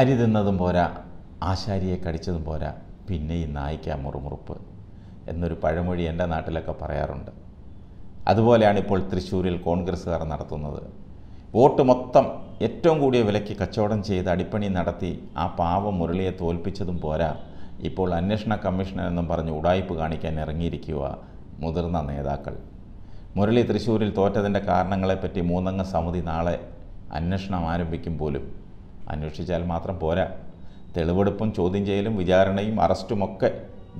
അരി തിന്നതും പോരാ ആശാരിയെ കടിച്ചതും പോരാ പിന്നെ ഈ നായിക്ക മുറുമുറുപ്പ് എന്നൊരു പഴമൊഴി എൻ്റെ നാട്ടിലൊക്കെ പറയാറുണ്ട് അതുപോലെയാണ് ഇപ്പോൾ തൃശ്ശൂരിൽ കോൺഗ്രസ്സുകാർ നടത്തുന്നത് വോട്ട് മൊത്തം ഏറ്റവും കൂടിയ വിലയ്ക്ക് കച്ചവടം ചെയ്ത് അടിപ്പണി നടത്തി ആ പാവ മുരളിയെ തോൽപ്പിച്ചതും പോരാ ഇപ്പോൾ അന്വേഷണ കമ്മീഷണർ എന്നും പറഞ്ഞ് ഉടായ്പ് കാണിക്കാൻ ഇറങ്ങിയിരിക്കുക മുതിർന്ന നേതാക്കൾ മുരളി തൃശ്ശൂരിൽ തോറ്റതിൻ്റെ കാരണങ്ങളെപ്പറ്റി മൂന്നംഗ സമിതി നാളെ അന്വേഷണം ആരംഭിക്കും പോലും അന്വേഷിച്ചാൽ മാത്രം പോരാ തെളിവെടുപ്പും ചോദ്യം ചെയ്യലും വിചാരണയും അറസ്റ്റുമൊക്കെ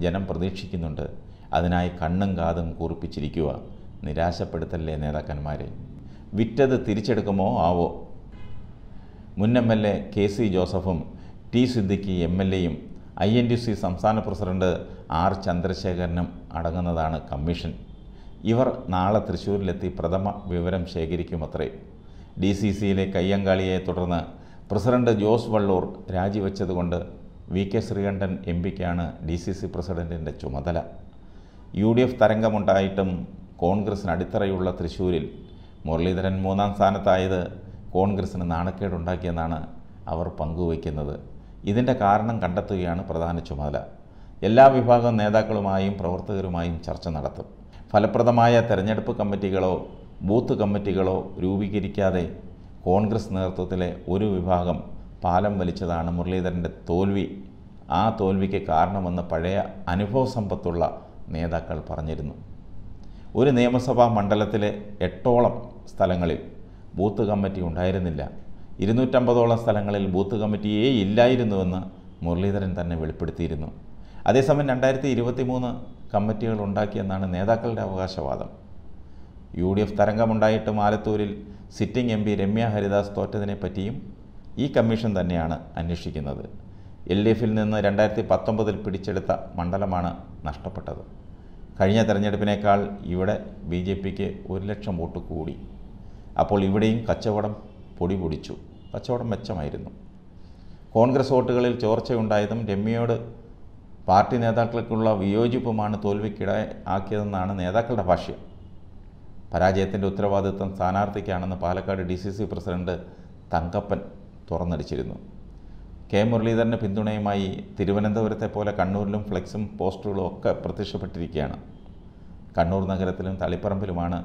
ജനം പ്രതീക്ഷിക്കുന്നുണ്ട് അതിനായി കണ്ണും കാതും കൂർപ്പിച്ചിരിക്കുക നിരാശപ്പെടുത്തല്ലേ നേതാക്കന്മാരെ വിറ്റത് തിരിച്ചെടുക്കുമോ ആവോ മുൻ M L A K C ജോസഫും ടി സിദ്ദിഖി എം എൽ എയും ഐ എൻ ഡി സി സംസ്ഥാന പ്രസിഡന്റ് ആർ ചന്ദ്രശേഖരനും അടങ്ങുന്നതാണ് കമ്മീഷൻ ഇവർ നാളെ തൃശ്ശൂരിലെത്തി പ്രഥമ വിവരം ശേഖരിക്കുമത്രേ ഡി സി സിയിലെ കയ്യങ്കാളിയെ തുടർന്ന് പ്രസിഡന്റ് ജോസ് വള്ളൂർ രാജിവെച്ചതുകൊണ്ട് വി കെ ശ്രീകണ്ഠൻ എം പിക്കാണ് ഡി സി സി പ്രസിഡൻറ്റിൻ്റെ ചുമതല യു ഡി എഫ് തരംഗമുണ്ടായിട്ടും കോൺഗ്രസിന് അടിത്തറയുള്ള തൃശ്ശൂരിൽ മുരളീധരൻ മൂന്നാം സ്ഥാനത്തായത് കോൺഗ്രസിന് നാണക്കേടുണ്ടാക്കിയെന്നാണ് അവർ പങ്കുവയ്ക്കുന്നത് ഇതിൻ്റെ കാരണം കണ്ടെത്തുകയാണ് പ്രധാന ചുമതല എല്ലാ വിഭാഗം നേതാക്കളുമായും പ്രവർത്തകരുമായും ചർച്ച നടത്തും ഫലപ്രദമായ തെരഞ്ഞെടുപ്പ് കമ്മിറ്റികളോ ബൂത്ത് കമ്മിറ്റികളോ രൂപീകരിക്കാതെ കോൺഗ്രസ് നേതൃത്വത്തിലെ ഒരു വിഭാഗം പാലം വലിച്ചതാണ് മുരളീധരൻ്റെ തോൽവി ആ തോൽവിക്ക് കാരണമെന്ന് പഴയ അനുഭവ സമ്പത്തുള്ള നേതാക്കൾ പറഞ്ഞിരുന്നു ഒരു നിയമസഭാ മണ്ഡലത്തിലെ എട്ടോളം സ്ഥലങ്ങളിൽ ബൂത്ത് കമ്മിറ്റി ഉണ്ടായിരുന്നില്ല ഇരുന്നൂറ്റമ്പതോളം സ്ഥലങ്ങളിൽ ബൂത്ത് കമ്മിറ്റിയേ ഇല്ലായിരുന്നുവെന്ന് മുരളീധരൻ തന്നെ വെളിപ്പെടുത്തിയിരുന്നു അതേസമയം രണ്ടായിരത്തി ഇരുപത്തി മൂന്ന് കമ്മിറ്റികൾ ഉണ്ടാക്കിയെന്നാണ് നേതാക്കളുടെ അവകാശവാദം യു ഡി എഫ് തരംഗമുണ്ടായിട്ടും ആലത്തൂരിൽ sitting M P Ramya Haridas തോറ്റതിനെ പറ്റിയും ഈ കമ്മീഷൻ തന്നെയാണ് അന്വേഷിക്കുന്നത് എൽ ഡി എഫിൽ നിന്ന് രണ്ടായിരത്തി പത്തൊമ്പതിൽ പിടിച്ചെടുത്ത മണ്ഡലമാണ് നഷ്ടപ്പെട്ടത് കഴിഞ്ഞ തെരഞ്ഞെടുപ്പിനേക്കാൾ ഇവിടെ ബി ജെ പിക്ക് ഒരു ലക്ഷം വോട്ട് കൂടി അപ്പോൾ ഇവിടെയും കച്ചവടം പൊടി പൊടിച്ചു കച്ചവടം മെച്ചമായിരുന്നു കോൺഗ്രസ് വോട്ടുകളിൽ ചോർച്ചയുണ്ടായതും രമ്യയോട് പാർട്ടി നേതാക്കൾക്കുള്ള വിയോജിപ്പുമാണ് തോൽവിക്കിട ആക്കിയതെന്നാണ് നേതാക്കളുടെ ഭാഷ്യം പരാജയത്തിൻ്റെ ഉത്തരവാദിത്വം സ്ഥാനാർത്ഥിക്കാണെന്ന് Palakkad D C C president Thankappan തുറന്നടിച്ചിരുന്നു കെ മുരളീധരൻ്റെ പിന്തുണയുമായി തിരുവനന്തപുരത്തെ പോലെ കണ്ണൂരിലും ഫ്ലെക്സും പോസ്റ്ററുകളും ഒക്കെ പ്രത്യക്ഷപ്പെട്ടിരിക്കുകയാണ് കണ്ണൂർ നഗരത്തിലും തളിപ്പറമ്പിലുമാണ്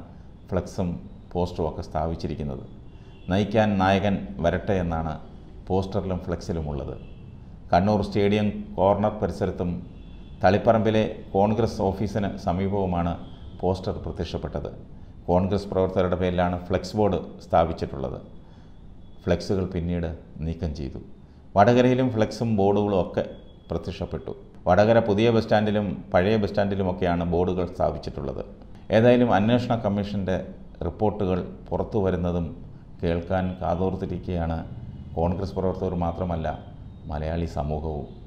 ഫ്ലെക്സും പോസ്റ്ററും ഒക്കെ സ്ഥാപിച്ചിരിക്കുന്നത് നയിക്കാൻ നായകൻ വരട്ടെ എന്നാണ് പോസ്റ്ററിലും ഫ്ലെക്സിലുമുള്ളത് കണ്ണൂർ സ്റ്റേഡിയം കോർണർ പരിസരത്തും തളിപ്പറമ്പിലെ കോൺഗ്രസ് ഓഫീസിന് സമീപവുമാണ് പോസ്റ്റർ പ്രത്യക്ഷപ്പെട്ടത് കോൺഗ്രസ് പ്രവർത്തകരുടെ പേരിലാണ് ഫ്ലെക്സ് ബോർഡ് സ്ഥാപിച്ചിട്ടുള്ളത് ഫ്ലെക്സുകൾ പിന്നീട് നീക്കം ചെയ്തു വടകരയിലും ഫ്ലെക്സും ബോർഡുകളും ഒക്കെ പ്രത്യക്ഷപ്പെട്ടു വടകര പുതിയ ബസ് സ്റ്റാൻഡിലും പഴയ ബസ് സ്റ്റാൻഡിലുമൊക്കെയാണ് ബോർഡുകൾ സ്ഥാപിച്ചിട്ടുള്ളത് ഏതായാലും അന്വേഷണ കമ്മീഷൻ്റെ റിപ്പോർട്ടുകൾ പുറത്തു വരുന്നതും കേൾക്കാൻ കാതോർത്തിരിക്കുകയാണ് കോൺഗ്രസ് പ്രവർത്തകർ മാത്രമല്ല മലയാളി സമൂഹവും